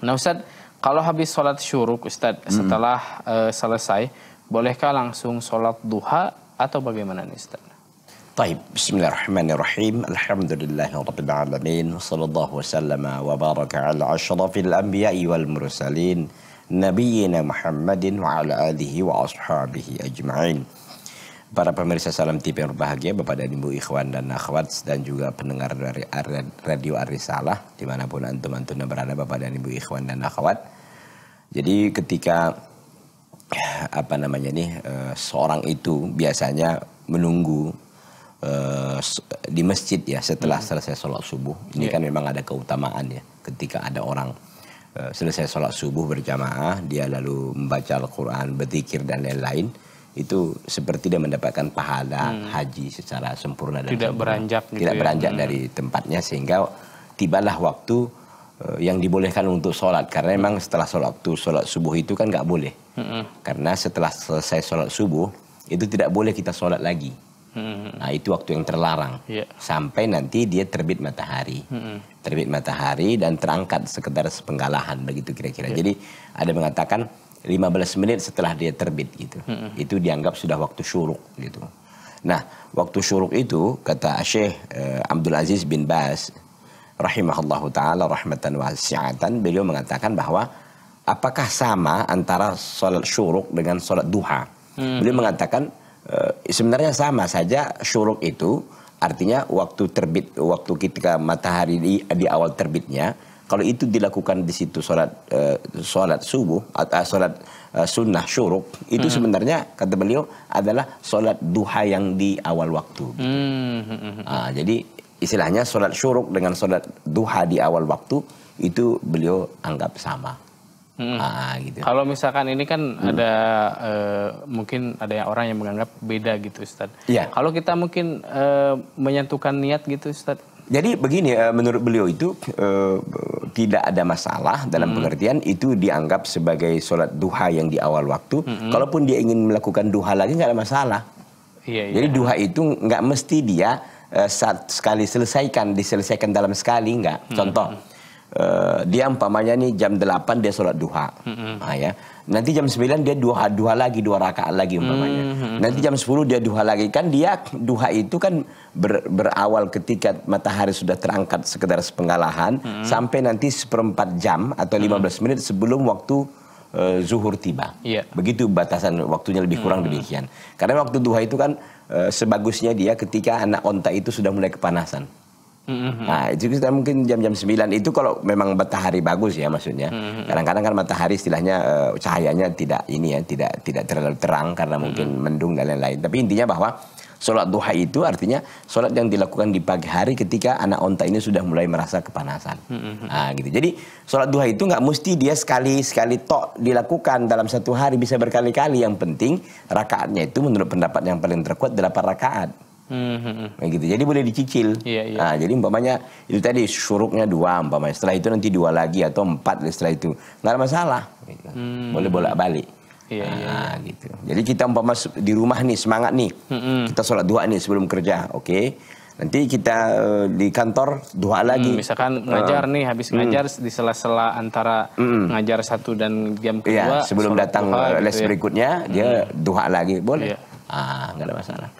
Nah Ustaz, kalau habis sholat syuruk Ustaz, hmm. setelah eh, selesai, bolehkah langsung sholat duha atau bagaimana nih Ustaz? Baik, bismillahirrahmanirrahim. Alhamdulillahirrabbilalamin. Wassalamualaikum wassalamu wa para pemirsa Salam tipe yang berbahagia, Bapak dan Ibu Ikhwan dan Akhwat dan juga pendengar dari Radio Arisalah dimanapun antum antum berada Bapak dan Ibu Ikhwan dan Akhwat. Jadi ketika apa namanya nih eh, seorang itu biasanya menunggu eh, di masjid ya setelah hmm. selesai sholat subuh. Ini ya. kan memang ada keutamaan ya ketika ada orang eh, selesai sholat subuh berjamaah dia lalu membaca Al-Quran, berzikir dan lain-lain itu seperti dia mendapatkan pahala hmm. haji secara sempurna dan tidak sempurna. beranjak gitu tidak ya. beranjak hmm. dari tempatnya sehingga tibalah waktu eh, yang dibolehkan untuk sholat karena memang setelah sholat waktu sholat subuh itu kan nggak boleh hmm. karena setelah selesai sholat subuh itu tidak boleh kita sholat lagi hmm. nah itu waktu yang terlarang yeah. sampai nanti dia terbit matahari hmm. terbit matahari dan terangkat sekedar sepenggalahan begitu kira-kira yeah. jadi ada mengatakan 15 menit setelah dia terbit gitu. Hmm. Itu dianggap sudah waktu syuruk gitu. Nah, waktu syuruk itu kata Syekh eh, Abdul Aziz bin Bas rahimahullahu taala rahmatan wasi'atan beliau mengatakan bahwa apakah sama antara sholat syuruk dengan sholat duha? Hmm. Beliau mengatakan eh, sebenarnya sama saja syuruk itu artinya waktu terbit waktu ketika matahari di, di awal terbitnya kalau itu dilakukan di situ sholat uh, eh, sholat subuh atau uh, eh, sholat uh, eh, sunnah syuruk itu hmm. sebenarnya kata beliau adalah sholat duha yang di awal waktu. Hmm. uh, jadi istilahnya sholat syuruk dengan sholat duha di awal waktu itu beliau anggap sama. Hmm. Ah, gitu. Kalau misalkan ini kan hmm. ada e, mungkin ada yang orang yang menganggap beda gitu Ustaz. Ya. Kalau kita mungkin e, menyentuhkan niat gitu Ustaz. Jadi begini menurut beliau itu e, tidak ada masalah dalam hmm. pengertian itu dianggap sebagai sholat duha yang di awal waktu. Hmm. Kalaupun dia ingin melakukan duha lagi nggak ada masalah. Iya, iya. Jadi duha itu nggak mesti dia uh, saat sekali selesaikan diselesaikan dalam sekali nggak. Hmm. Contoh. Hmm Eh, dia umpamanya nih jam 8 dia sholat duha. Mm-hmm. ya. Nanti jam 9 dia duha duha lagi dua rakaat lagi umpamanya. Mm-hmm. Nanti jam 10 dia duha lagi kan dia duha itu kan ber, berawal ketika matahari sudah terangkat sekedar sepenggalahan mm-hmm. sampai nanti seperempat jam atau 15 mm-hmm. menit sebelum waktu uh, zuhur tiba. Yeah. Begitu batasan waktunya lebih kurang mm-hmm. demikian. Karena waktu duha itu kan uh, sebagusnya dia ketika anak onta itu sudah mulai kepanasan. Mm-hmm. Nah, itu kita mungkin jam-jam 9 itu kalau memang matahari bagus ya maksudnya. Mm-hmm. Kadang-kadang kan matahari istilahnya uh, cahayanya tidak ini ya, tidak tidak terlalu terang karena mm-hmm. mungkin mendung dan lain-lain. Tapi intinya bahwa Sholat duha itu artinya sholat yang dilakukan di pagi hari ketika anak onta ini sudah mulai merasa kepanasan. Nah, gitu. Jadi sholat duha itu nggak mesti dia sekali sekali tok dilakukan dalam satu hari bisa berkali-kali. Yang penting rakaatnya itu menurut pendapat yang paling terkuat delapan rakaat. Mm-hmm. Nah, gitu. Jadi boleh dicicil. Yeah, yeah. Nah, jadi umpamanya itu tadi syuruknya dua umpamanya. Setelah itu nanti dua lagi atau empat setelah itu nggak ada masalah. Gitu. mm Boleh bolak balik. Iya, iya, nah, iya, gitu. Jadi kita umpama di rumah nih semangat nih. Mm-hmm. Kita sholat dua nih sebelum kerja, oke? Okay? Nanti kita eh, di kantor dua mm-hmm. lagi. Hmm, misalkan ngajar uh, nih, habis mm. ngajar di sela-sela antara ngajar satu dan jam iya, kedua. Iya, sebelum datang les gitu ya. berikutnya dia mm. Mm-hmm. dua lagi, boleh. Iya. Ah, nggak ada masalah.